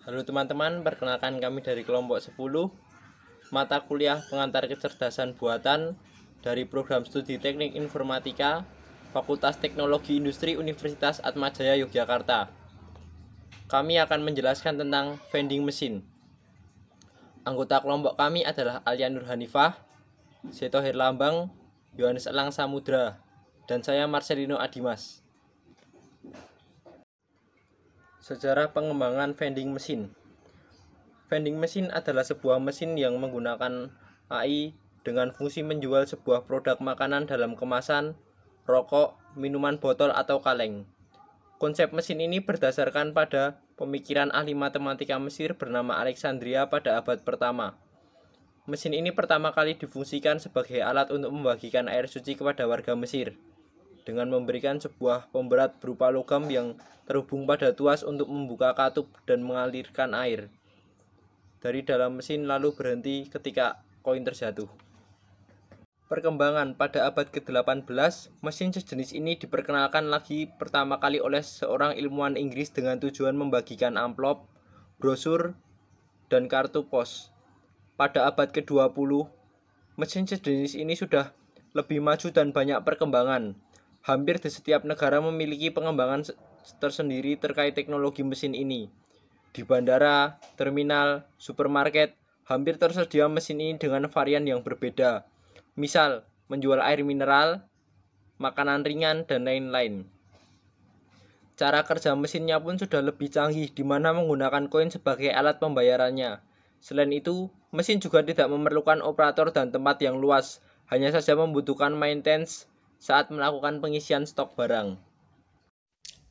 Halo teman-teman, perkenalkan kami dari kelompok 10 Mata kuliah pengantar kecerdasan buatan dari program studi teknik informatika Fakultas Teknologi Industri Universitas Atmajaya Yogyakarta Kami akan menjelaskan tentang vending mesin Anggota kelompok kami adalah Alian Nurhanifah, Hanifah, Seto Herlambang, Yohanes Elang Samudra, dan saya Marcelino Adimas. Sejarah pengembangan vending mesin. Vending mesin adalah sebuah mesin yang menggunakan AI dengan fungsi menjual sebuah produk makanan dalam kemasan, rokok, minuman botol atau kaleng. Konsep mesin ini berdasarkan pada pemikiran ahli matematika Mesir bernama Alexandria pada abad pertama. Mesin ini pertama kali difungsikan sebagai alat untuk membagikan air suci kepada warga Mesir dengan memberikan sebuah pemberat berupa logam yang terhubung pada tuas untuk membuka katup dan mengalirkan air dari dalam mesin lalu berhenti ketika koin terjatuh. Perkembangan pada abad ke-18, mesin sejenis ini diperkenalkan lagi pertama kali oleh seorang ilmuwan Inggris dengan tujuan membagikan amplop, brosur, dan kartu pos. Pada abad ke-20, mesin sejenis ini sudah lebih maju dan banyak perkembangan hampir di setiap negara memiliki pengembangan tersendiri terkait teknologi mesin ini. Di bandara, terminal, supermarket, hampir tersedia mesin ini dengan varian yang berbeda. Misal, menjual air mineral, makanan ringan, dan lain-lain. Cara kerja mesinnya pun sudah lebih canggih di mana menggunakan koin sebagai alat pembayarannya. Selain itu, mesin juga tidak memerlukan operator dan tempat yang luas, hanya saja membutuhkan maintenance saat melakukan pengisian stok barang?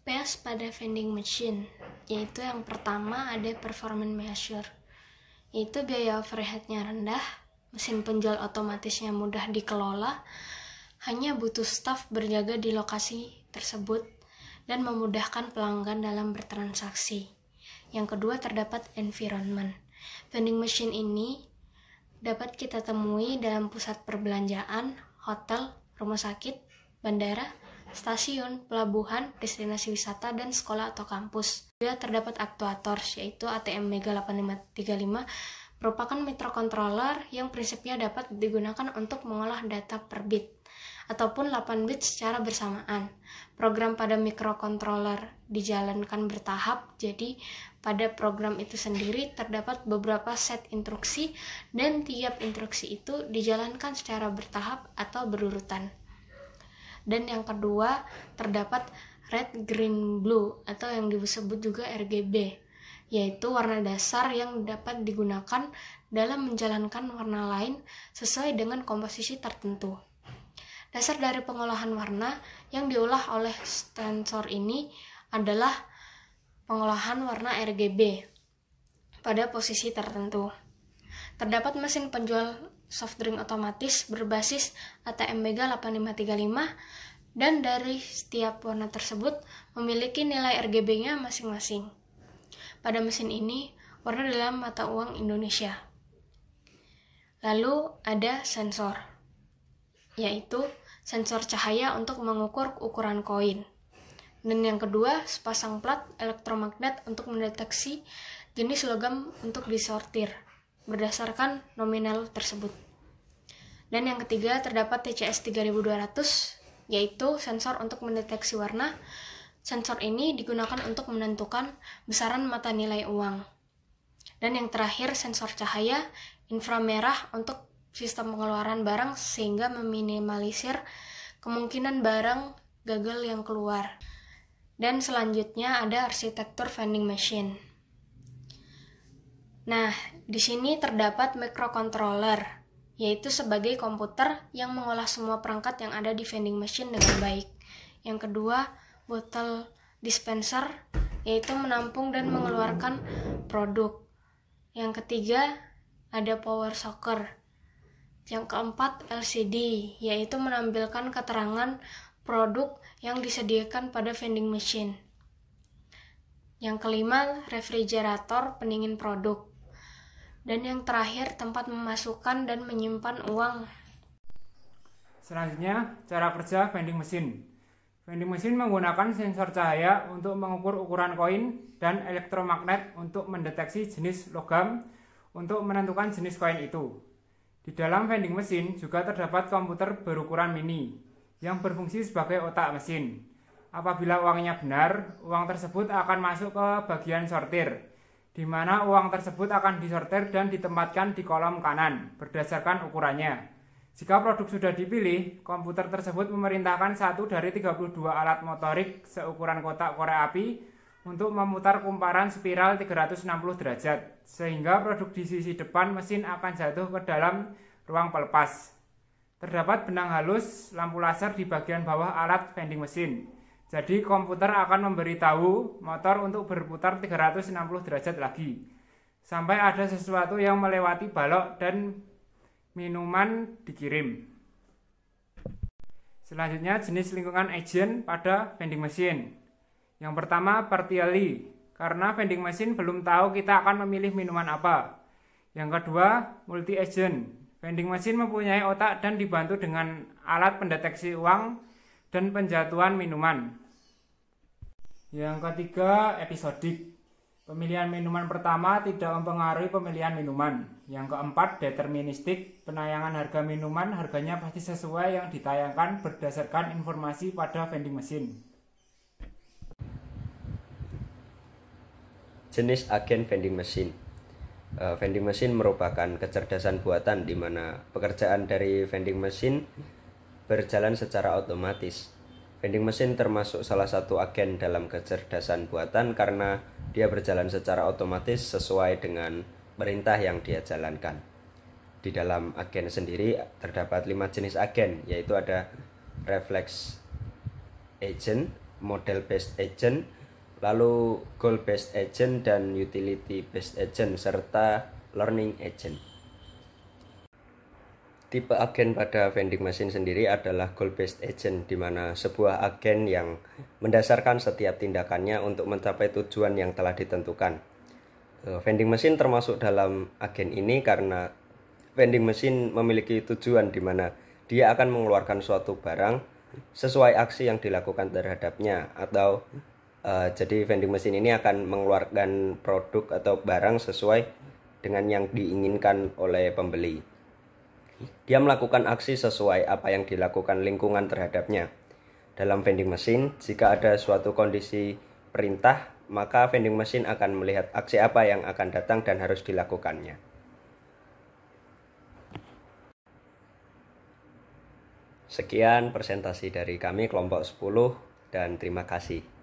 PS pada vending machine, yaitu yang pertama ada performance measure. yaitu biaya overheadnya rendah, mesin penjual otomatisnya mudah dikelola, hanya butuh staf berjaga di lokasi tersebut dan memudahkan pelanggan dalam bertransaksi. Yang kedua terdapat environment. Vending machine ini dapat kita temui dalam pusat perbelanjaan, hotel, rumah sakit, bandara, stasiun, pelabuhan, destinasi wisata, dan sekolah atau kampus. Juga terdapat aktuator, yaitu ATM Mega 8535, merupakan microcontroller yang prinsipnya dapat digunakan untuk mengolah data per bit ataupun 8 bit secara bersamaan. Program pada microcontroller dijalankan bertahap, jadi pada program itu sendiri terdapat beberapa set instruksi dan tiap instruksi itu dijalankan secara bertahap atau berurutan. Dan yang kedua, terdapat red, green, blue atau yang disebut juga RGB, yaitu warna dasar yang dapat digunakan dalam menjalankan warna lain sesuai dengan komposisi tertentu. Dasar dari pengolahan warna yang diolah oleh sensor ini adalah pengolahan warna RGB pada posisi tertentu. Terdapat mesin penjual soft drink otomatis berbasis ATM Mega 8535 dan dari setiap warna tersebut memiliki nilai RGB-nya masing-masing. Pada mesin ini, warna dalam mata uang Indonesia. Lalu ada sensor, yaitu sensor cahaya untuk mengukur ukuran koin. Dan yang kedua, sepasang plat elektromagnet untuk mendeteksi jenis logam untuk disortir berdasarkan nominal tersebut. Dan yang ketiga, terdapat TCS 3200, yaitu sensor untuk mendeteksi warna. Sensor ini digunakan untuk menentukan besaran mata nilai uang. Dan yang terakhir, sensor cahaya inframerah untuk sistem pengeluaran barang sehingga meminimalisir kemungkinan barang gagal yang keluar. Dan selanjutnya ada arsitektur vending machine. Nah, di sini terdapat microcontroller, yaitu sebagai komputer yang mengolah semua perangkat yang ada di vending machine dengan baik. Yang kedua, bottle dispenser, yaitu menampung dan mengeluarkan produk. Yang ketiga, ada power socket. Yang keempat, LCD, yaitu menampilkan keterangan produk yang disediakan pada vending machine. Yang kelima, refrigerator pendingin produk. Dan yang terakhir, tempat memasukkan dan menyimpan uang. Selanjutnya, cara kerja vending machine. Vending machine menggunakan sensor cahaya untuk mengukur ukuran koin dan elektromagnet untuk mendeteksi jenis logam untuk menentukan jenis koin itu. Di dalam vending machine juga terdapat komputer berukuran mini yang berfungsi sebagai otak mesin. Apabila uangnya benar, uang tersebut akan masuk ke bagian sortir, di mana uang tersebut akan disortir dan ditempatkan di kolom kanan berdasarkan ukurannya. Jika produk sudah dipilih, komputer tersebut memerintahkan satu dari 32 alat motorik seukuran kotak korek api untuk memutar kumparan spiral 360 derajat, sehingga produk di sisi depan mesin akan jatuh ke dalam ruang pelepas. Terdapat benang halus lampu laser di bagian bawah alat vending mesin. Jadi komputer akan memberitahu motor untuk berputar 360 derajat lagi. Sampai ada sesuatu yang melewati balok dan minuman dikirim. Selanjutnya jenis lingkungan agent pada vending mesin. Yang pertama partially, karena vending mesin belum tahu kita akan memilih minuman apa. Yang kedua multi agent, Vending mesin mempunyai otak dan dibantu dengan alat pendeteksi uang dan penjatuhan minuman. Yang ketiga, episodik. Pemilihan minuman pertama tidak mempengaruhi pemilihan minuman. Yang keempat, deterministik. Penayangan harga minuman harganya pasti sesuai yang ditayangkan berdasarkan informasi pada vending mesin. Jenis agen vending mesin. Eh, vending machine merupakan kecerdasan buatan di mana pekerjaan dari vending machine berjalan secara otomatis. Vending machine termasuk salah satu agen dalam kecerdasan buatan karena dia berjalan secara otomatis sesuai dengan perintah yang dia jalankan. Di dalam agen sendiri terdapat lima jenis agen, yaitu ada reflex agent, model based agent, lalu goal based agent dan utility based agent serta learning agent. Tipe agen pada vending machine sendiri adalah goal based agent di mana sebuah agen yang mendasarkan setiap tindakannya untuk mencapai tujuan yang telah ditentukan. Eh, vending machine termasuk dalam agen ini karena vending machine memiliki tujuan di mana dia akan mengeluarkan suatu barang sesuai aksi yang dilakukan terhadapnya atau Eh, jadi vending mesin ini akan mengeluarkan produk atau barang sesuai dengan yang diinginkan oleh pembeli. Dia melakukan aksi sesuai apa yang dilakukan lingkungan terhadapnya. Dalam vending mesin, jika ada suatu kondisi perintah, maka vending mesin akan melihat aksi apa yang akan datang dan harus dilakukannya. Sekian presentasi dari kami kelompok 10 dan terima kasih.